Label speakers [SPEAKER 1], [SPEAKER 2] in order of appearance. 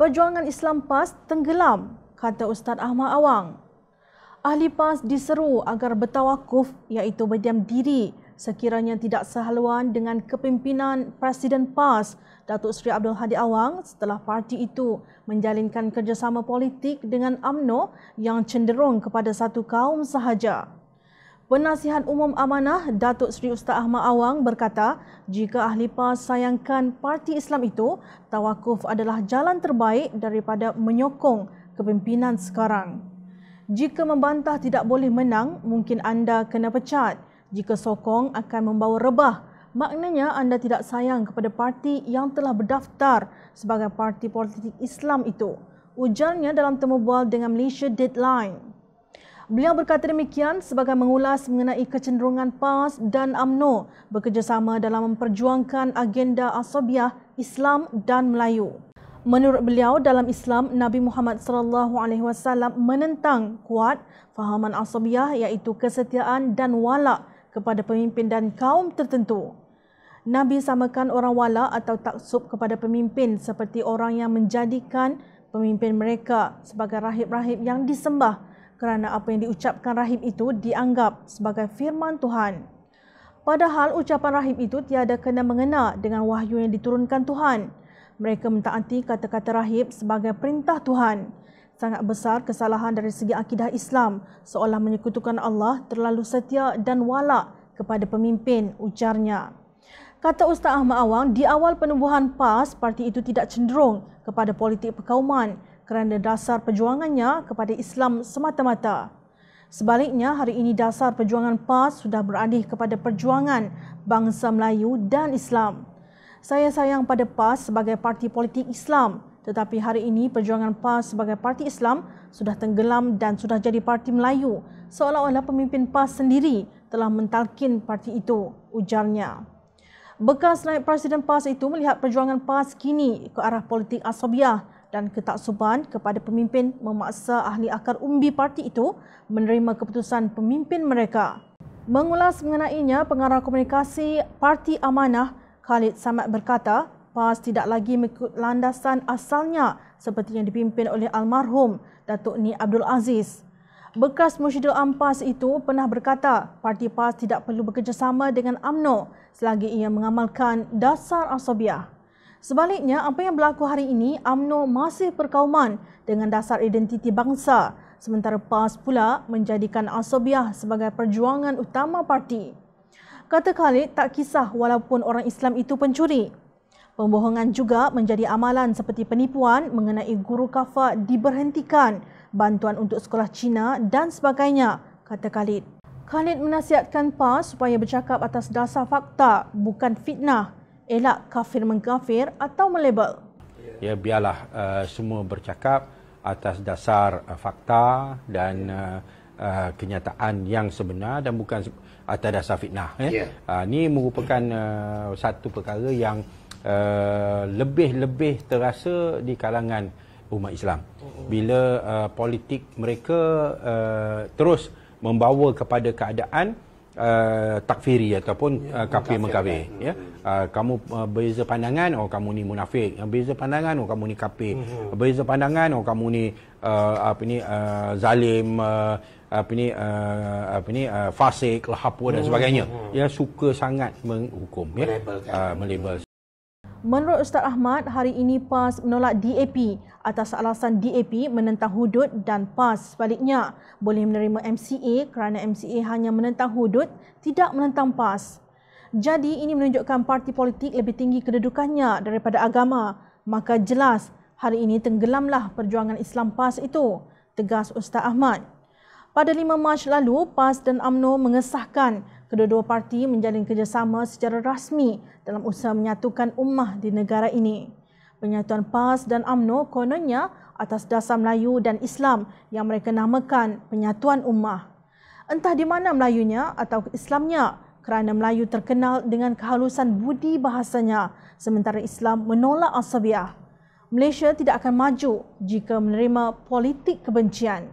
[SPEAKER 1] perjuangan Islam PAS tenggelam, kata Ustaz Ahmad Awang. Ahli PAS diseru agar bertawakuf iaitu berdiam diri sekiranya tidak sehaluan dengan kepimpinan Presiden PAS Datuk Seri Abdul Hadi Awang setelah parti itu menjalinkan kerjasama politik dengan AMNO yang cenderung kepada satu kaum sahaja. Penasihat Umum Amanah Datuk Seri Ustaz Ahmad Awang berkata, jika ahli PAS sayangkan parti Islam itu, tawakuf adalah jalan terbaik daripada menyokong kepimpinan sekarang. Jika membantah tidak boleh menang, mungkin anda kena pecat. Jika sokong akan membawa rebah, maknanya anda tidak sayang kepada parti yang telah berdaftar sebagai parti politik Islam itu. Ujarnya dalam temubual dengan Malaysia Deadline. Beliau berkata demikian sebagai mengulas mengenai kecenderungan PAS dan AMNO bekerjasama dalam memperjuangkan agenda Asabiah Islam dan Melayu. Menurut beliau dalam Islam Nabi Muhammad sallallahu alaihi wasallam menentang kuat fahaman Asabiah iaitu kesetiaan dan wala kepada pemimpin dan kaum tertentu. Nabi samakan orang wala atau taksub kepada pemimpin seperti orang yang menjadikan pemimpin mereka sebagai rahib-rahib yang disembah kerana apa yang diucapkan rahib itu dianggap sebagai firman Tuhan. Padahal ucapan rahib itu tiada kena mengena dengan wahyu yang diturunkan Tuhan. Mereka mentaati kata-kata rahib sebagai perintah Tuhan. Sangat besar kesalahan dari segi akidah Islam seolah menyekutukan Allah terlalu setia dan wala kepada pemimpin ujarnya. Kata Ustaz Ahmad Awang, di awal penubuhan PAS, parti itu tidak cenderung kepada politik perkauman kerana dasar perjuangannya kepada Islam semata-mata. Sebaliknya, hari ini dasar perjuangan PAS sudah beralih kepada perjuangan bangsa Melayu dan Islam. Saya sayang pada PAS sebagai parti politik Islam, tetapi hari ini perjuangan PAS sebagai parti Islam sudah tenggelam dan sudah jadi parti Melayu, seolah-olah pemimpin PAS sendiri telah mentalkin parti itu, ujarnya. Bekas naib presiden PAS itu melihat perjuangan PAS kini ke arah politik asobiah dan ketaksuban kepada pemimpin memaksa ahli akar umbi parti itu menerima keputusan pemimpin mereka. Mengulas mengenainya, pengarah komunikasi Parti Amanah Khalid Samad berkata, PAS tidak lagi mengikut landasan asalnya seperti yang dipimpin oleh almarhum Datuk Ni Abdul Aziz. Bekas Musyidul Ampas itu pernah berkata, Parti PAS tidak perlu bekerjasama dengan AMNO selagi ia mengamalkan dasar asobiah. Sebaliknya, apa yang berlaku hari ini, AMNO masih perkauman dengan dasar identiti bangsa. Sementara PAS pula menjadikan Asobiah sebagai perjuangan utama parti. Kata Khalid, tak kisah walaupun orang Islam itu pencuri. Pembohongan juga menjadi amalan seperti penipuan mengenai guru kafa diberhentikan, bantuan untuk sekolah Cina dan sebagainya, kata Khalid. Khalid menasihatkan PAS supaya bercakap atas dasar fakta, bukan fitnah elak kafir mengkafir atau melebel.
[SPEAKER 2] Ya biarlah uh, semua bercakap atas dasar uh, fakta dan uh, uh, kenyataan yang sebenar dan bukan atas dasar fitnah. Ya. Ah, ini eh. yeah. uh, merupakan uh, satu perkara yang uh, lebih-lebih terasa di kalangan umat Islam. Bila uh, politik mereka uh, terus membawa kepada keadaan uh, takfiri ataupun ya, uh, kafir mengkafir kan? ya uh, kamu uh, beza pandangan oh kamu ni munafik beza pandangan oh kamu ni kafir mm-hmm. beza pandangan oh kamu ni uh, apa ni uh, zalim uh, apa ni uh, apa ni uh, fasik lah dan mhm, sebagainya mm-hmm. ya suka sangat menghukum ya uh,
[SPEAKER 1] Menurut Ustaz Ahmad, hari ini PAS menolak DAP atas alasan DAP menentang hudud dan PAS sebaliknya boleh menerima MCA kerana MCA hanya menentang hudud, tidak menentang PAS. Jadi ini menunjukkan parti politik lebih tinggi kedudukannya daripada agama. Maka jelas hari ini tenggelamlah perjuangan Islam PAS itu, tegas Ustaz Ahmad. Pada 5 Mac lalu, PAS dan AMNO mengesahkan kedua-dua parti menjalin kerjasama secara rasmi dalam usaha menyatukan ummah di negara ini. Penyatuan PAS dan AMNO kononnya atas dasar Melayu dan Islam yang mereka namakan Penyatuan Ummah. Entah di mana Melayunya atau Islamnya kerana Melayu terkenal dengan kehalusan budi bahasanya sementara Islam menolak asabiah. Malaysia tidak akan maju jika menerima politik kebencian.